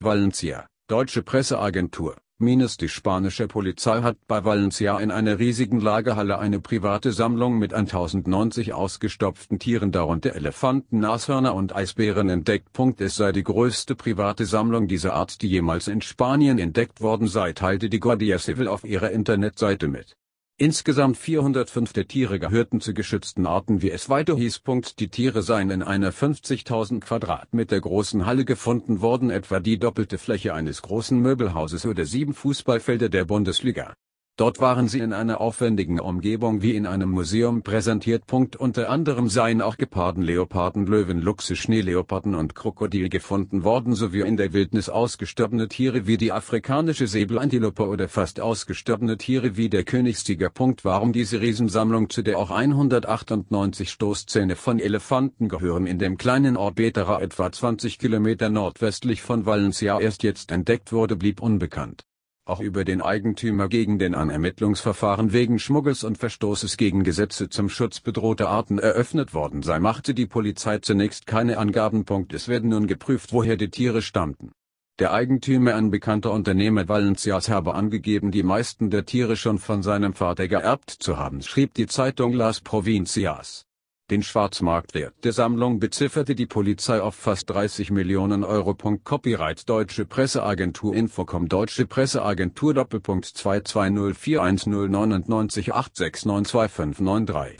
Valencia, deutsche Presseagentur. Minus die spanische Polizei hat bei Valencia in einer riesigen Lagerhalle eine private Sammlung mit 1090 ausgestopften Tieren darunter Elefanten, Nashörner und Eisbären entdeckt. Es sei die größte private Sammlung dieser Art die jemals in Spanien entdeckt worden sei teilte die Guardia Civil auf ihrer Internetseite mit Insgesamt 405 der Tiere gehörten zu geschützten Arten wie es weiter hieß. Die Tiere seien in einer 50.000 Quadratmeter großen Halle gefunden worden etwa die doppelte Fläche eines großen Möbelhauses oder sieben Fußballfelder der Bundesliga Dort waren sie in einer aufwendigen Umgebung wie in einem Museum präsentiert. Unter anderem seien auch Geparden, Leoparden, Löwen, Luchse, Schneeleoparden und Krokodil gefunden worden sowie in der Wildnis ausgestorbene Tiere wie die afrikanische Säbelantilope oder fast ausgestorbene Tiere wie der Königstiger. Warum diese Riesensammlung zu der auch 198 Stoßzähne von Elefanten gehören in dem kleinen Ort Betera etwa 20 Kilometer nordwestlich von Valencia erst jetzt entdeckt wurde blieb unbekannt auch über den Eigentümer gegen den an Ermittlungsverfahren wegen Schmuggels und Verstoßes gegen Gesetze zum Schutz bedrohter Arten eröffnet worden sei, machte die Polizei zunächst keine Angaben. Es werden nun geprüft, woher die Tiere stammten. Der Eigentümer, ein bekannter Unternehmer Valencias, habe angegeben, die meisten der Tiere schon von seinem Vater geerbt zu haben, schrieb die Zeitung Las Provincias. Den Schwarzmarktwert der Sammlung bezifferte die Polizei auf fast 30 Millionen Euro. Copyright Deutsche Presseagentur Infocom Deutsche Presseagentur Doppelpunkt 22041099886925593